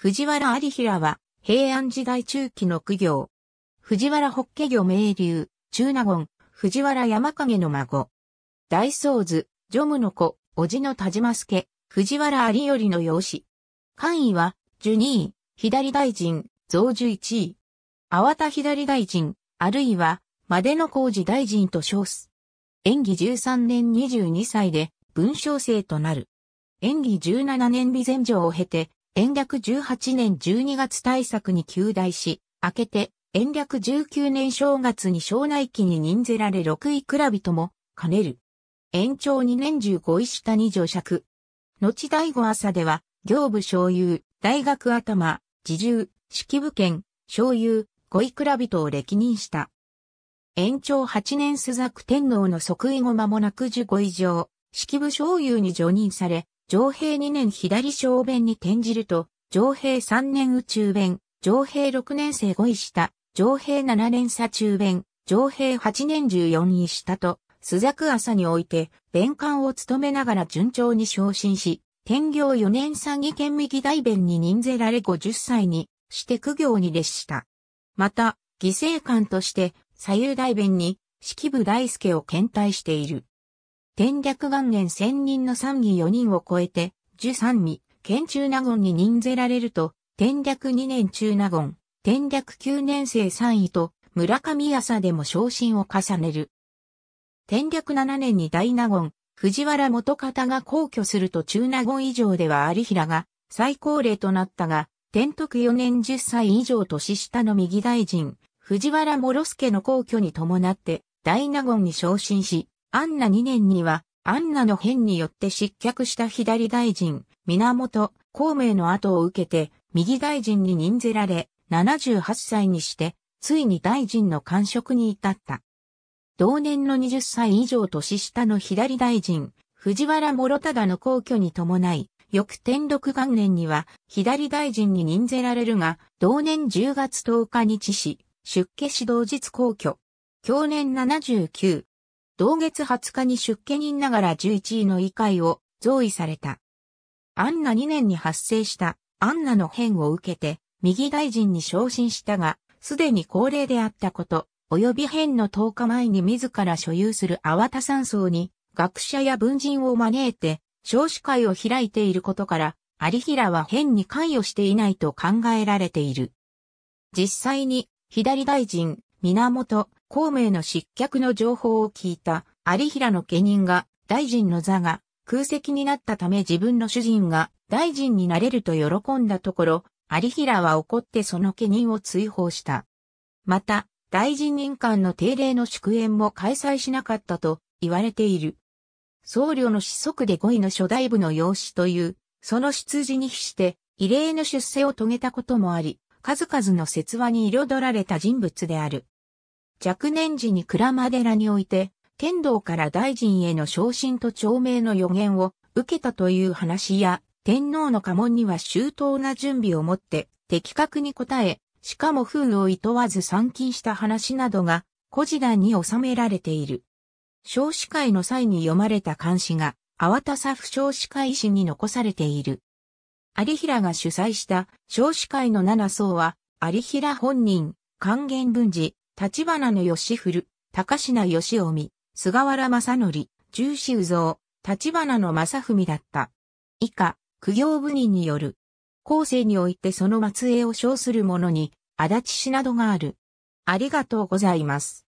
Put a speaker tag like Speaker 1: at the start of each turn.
Speaker 1: 藤原有平は、平安時代中期の苦行。藤原北家魚名流、中納言、藤原山影の孫。大僧図、ジョムの子、叔父の田島助、藤原有頼の養子。官位は、十二位、左大臣、増十一位。粟田左大臣、あるいは、までの工事大臣と称す。演技13年22歳で、文章生となる。演技17年備前上を経て、延暦18年12月大作に旧大し、明けて、延暦19年正月に庄内期に任ぜられ六位蔵人も、兼ねる。延長2年15位下に助尺。後第五朝では、行部小遊、大学頭、自重、式部兼、小遊、五位蔵人を歴任した。延長8年朱雀天皇の即位後間もなく15位上、式部小遊に除任され、上平2年左小便に転じると、上平3年宇宙弁、上平6年生5位下、上平7年左中弁、上平8年14位下と、須作朝において、弁官を務めながら順調に昇進し、天行4年参議県右大弁に任ぜられ50歳にして苦行に列した。また、犠牲官として、左右大弁に、式部大輔を検体している。天略元年千人の三議四人を超えて、十三に、県中納言に任ぜられると、天略二年中納言、天略九年生三位と、村上朝でも昇進を重ねる。天略七年に大納言、藤原元方が皇居すると中納言以上では有平が、最高齢となったが、天徳四年十歳以上年下の右大臣、藤原諸助の皇居に伴って、大納言に昇進し、アンナ2年には、アンナの変によって失脚した左大臣、源孔明の後を受けて、右大臣に任ぜられ、78歳にして、ついに大臣の官職に至った。同年の20歳以上年下の左大臣、藤原諸忠の皇居に伴い、翌天禄元年には左大臣に任ぜられるが、同年10月10日に致死、出家し同日皇居。去年79、同月20日に出家人ながら11位の位階を増位された。アンナ2年に発生したアンナの変を受けて右大臣に昇進したが、すでに高齢であったこと、及び変の10日前に自ら所有する淡田山荘に学者や文人を招いて少子会を開いていることから、有平は変に関与していないと考えられている。実際に、左大臣、源孔明の失脚の情報を聞いた有平の家人が大臣の座が空席になったため自分の主人が大臣になれると喜んだところ、有平は怒ってその家人を追放した。また、大臣任官の定例の祝宴も開催しなかったと言われている。僧侶の子息で5位の初代部の養子という、その出自に比して異例の出世を遂げたこともあり、数々の説話に彩られた人物である。若年時に鞍馬寺において、天道から大臣への昇進と長命の予言を受けたという話や、天皇の家紋には周到な準備をもって的確に答え、しかも風を厭わず参勤した話などが、古事談に収められている。少子会の際に読まれた漢詩が、粟田佐夫少子会史に残されている。有平が主催した少子会の七層は、有平本人、還元文字、立花の義古、高品義臣、菅原正則、重視宇蔵、立花の正文だった。以下、苦行部人による。後世においてその末裔を称する者に、足立氏などがある。ありがとうございます。